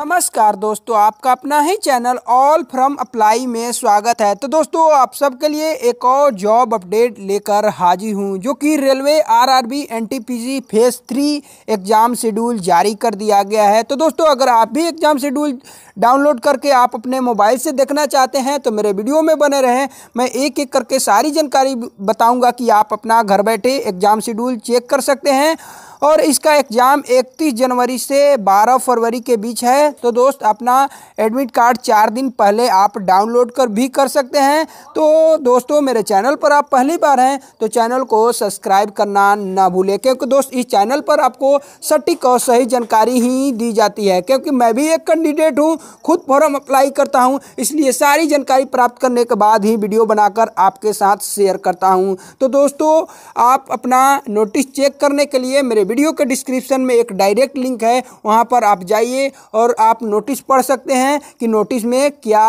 नमस्कार दोस्तों आपका अपना ही चैनल ऑल फ्रॉम अप्लाई में स्वागत है तो दोस्तों आप सबके लिए एक और जॉब अपडेट लेकर हाजिर हूं जो कि railway RRB NTPC phase three exam schedule जारी कर दिया गया है तो दोस्तों अगर आप भी एग्ज़ाम शेड्यूल डाउनलोड करके आप अपने मोबाइल से देखना चाहते हैं तो मेरे वीडियो में बने रहें मैं एक एक करके सारी जानकारी बताऊँगा कि आप अपना घर बैठे एग्ज़ाम शेड्यूल चेक कर सकते हैं और इसका एग्ज़ाम 31 जनवरी से 12 फरवरी के बीच है तो दोस्त अपना एडमिट कार्ड चार दिन पहले आप डाउनलोड कर भी कर सकते हैं तो दोस्तों मेरे चैनल पर आप पहली बार हैं तो चैनल को सब्सक्राइब करना ना भूलें क्योंकि दोस्त इस चैनल पर आपको सटीक और सही जानकारी ही दी जाती है क्योंकि मैं भी एक कैंडिडेट हूँ खुद फॉर्म अप्लाई करता हूँ इसलिए सारी जानकारी प्राप्त करने के बाद ही वीडियो बनाकर आपके साथ शेयर करता हूँ तो दोस्तों आप अपना नोटिस चेक करने के लिए मेरे वीडियो के डिस्क्रिप्शन में एक डायरेक्ट लिंक है वहाँ पर आप जाइए और आप नोटिस पढ़ सकते हैं कि नोटिस में क्या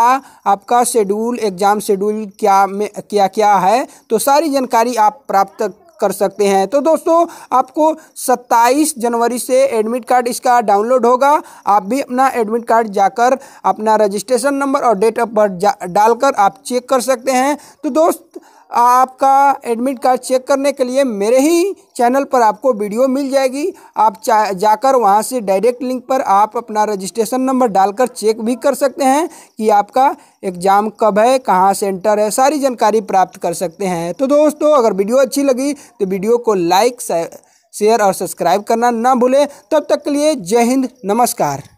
आपका शेड्यूल एग्ज़ाम शेड्यूल क्या में क्या क्या है तो सारी जानकारी आप प्राप्त कर सकते हैं तो दोस्तों आपको 27 जनवरी से एडमिट कार्ड इसका डाउनलोड होगा आप भी अपना एडमिट कार्ड जाकर अपना रजिस्ट्रेशन नंबर और डेट ऑफ बर्थ डालकर आप चेक कर सकते हैं तो दोस्त आपका एडमिट कार्ड चेक करने के लिए मेरे ही चैनल पर आपको वीडियो मिल जाएगी आप जाकर वहाँ से डायरेक्ट लिंक पर आप अपना रजिस्ट्रेशन नंबर डालकर चेक भी कर सकते हैं कि आपका एग्ज़ाम कब है कहाँ सेंटर है सारी जानकारी प्राप्त कर सकते हैं तो दोस्तों अगर वीडियो अच्छी लगी तो वीडियो को लाइक शेयर और सब्सक्राइब करना ना भूलें तब तक के लिए जय हिंद नमस्कार